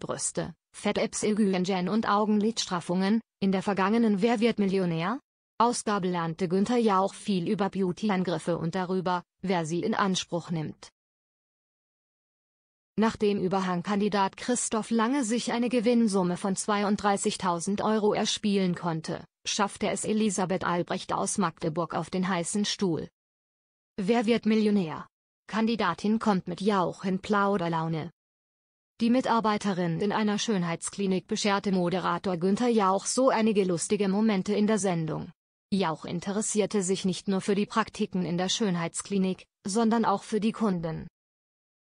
Brüste, Fat-Apps, Ilgyengen und Augenlidstraffungen, in der vergangenen Wer wird Millionär? Ausgabe lernte Günther Jauch viel über Beauty-Angriffe und darüber, wer sie in Anspruch nimmt. Nachdem Überhangkandidat Christoph Lange sich eine Gewinnsumme von 32.000 Euro erspielen konnte, schaffte es Elisabeth Albrecht aus Magdeburg auf den heißen Stuhl. Wer wird Millionär? Kandidatin kommt mit Jauch in Plauderlaune, die Mitarbeiterin in einer Schönheitsklinik bescherte Moderator Günther Jauch so einige lustige Momente in der Sendung. Jauch interessierte sich nicht nur für die Praktiken in der Schönheitsklinik, sondern auch für die Kunden.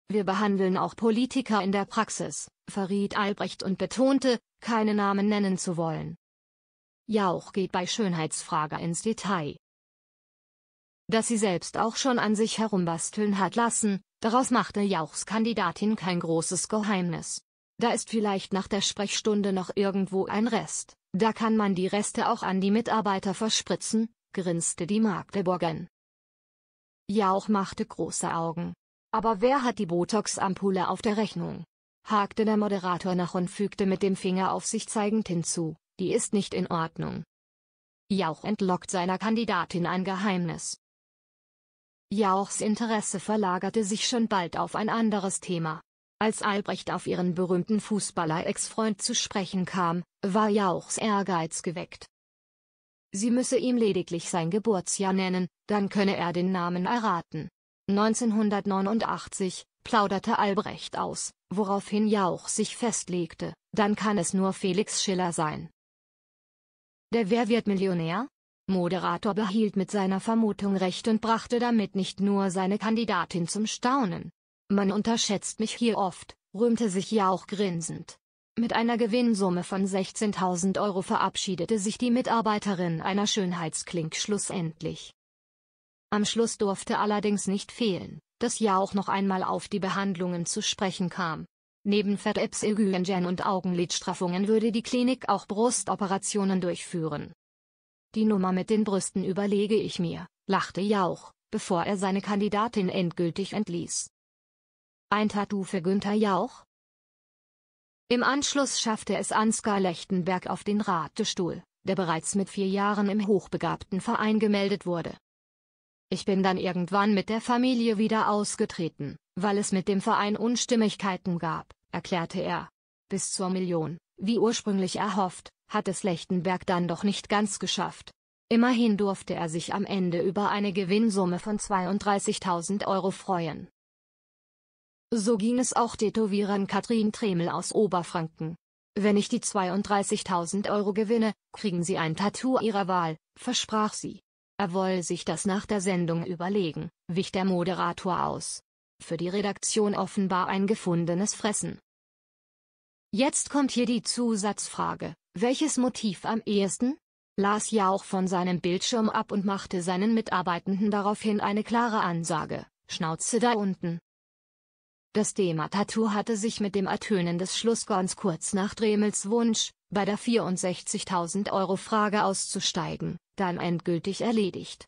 Wir behandeln auch Politiker in der Praxis, verriet Albrecht und betonte, keine Namen nennen zu wollen. Jauch geht bei Schönheitsfrage ins Detail. Dass sie selbst auch schon an sich herumbasteln hat lassen, Daraus machte Jauchs Kandidatin kein großes Geheimnis. Da ist vielleicht nach der Sprechstunde noch irgendwo ein Rest, da kann man die Reste auch an die Mitarbeiter verspritzen, grinste die Magdeburgerin. Jauch machte große Augen. Aber wer hat die Botox-Ampulle auf der Rechnung? hakte der Moderator nach und fügte mit dem Finger auf sich zeigend hinzu, die ist nicht in Ordnung. Jauch entlockt seiner Kandidatin ein Geheimnis. Jauchs Interesse verlagerte sich schon bald auf ein anderes Thema. Als Albrecht auf ihren berühmten Fußballer-Ex-Freund zu sprechen kam, war Jauchs Ehrgeiz geweckt. Sie müsse ihm lediglich sein Geburtsjahr nennen, dann könne er den Namen erraten. 1989, plauderte Albrecht aus, woraufhin Jauch sich festlegte, dann kann es nur Felix Schiller sein. Der Wer wird Millionär? Moderator behielt mit seiner Vermutung recht und brachte damit nicht nur seine Kandidatin zum Staunen. Man unterschätzt mich hier oft, rühmte sich Jauch grinsend. Mit einer Gewinnsumme von 16.000 Euro verabschiedete sich die Mitarbeiterin einer Schönheitsklink schlussendlich. Am Schluss durfte allerdings nicht fehlen, dass Jauch noch einmal auf die Behandlungen zu sprechen kam. Neben Vertepsegyengen und Augenlidstraffungen würde die Klinik auch Brustoperationen durchführen. Die Nummer mit den Brüsten überlege ich mir, lachte Jauch, bevor er seine Kandidatin endgültig entließ. Ein Tattoo für Günther Jauch? Im Anschluss schaffte es Ansgar Lechtenberg auf den Ratestuhl, der bereits mit vier Jahren im hochbegabten Verein gemeldet wurde. Ich bin dann irgendwann mit der Familie wieder ausgetreten, weil es mit dem Verein Unstimmigkeiten gab, erklärte er. Bis zur Million, wie ursprünglich erhofft, hat es Lechtenberg dann doch nicht ganz geschafft. Immerhin durfte er sich am Ende über eine Gewinnsumme von 32.000 Euro freuen. So ging es auch Tätowierern Katrin Tremel aus Oberfranken. Wenn ich die 32.000 Euro gewinne, kriegen Sie ein Tattoo Ihrer Wahl, versprach sie. Er wolle sich das nach der Sendung überlegen, wich der Moderator aus. Für die Redaktion offenbar ein gefundenes Fressen. Jetzt kommt hier die Zusatzfrage, welches Motiv am ehesten? Las Jauch von seinem Bildschirm ab und machte seinen Mitarbeitenden daraufhin eine klare Ansage, Schnauze da unten. Das Thema Tattoo hatte sich mit dem Ertönen des Schlussgorns kurz nach Dremels Wunsch, bei der 64.000 Euro Frage auszusteigen, dann endgültig erledigt.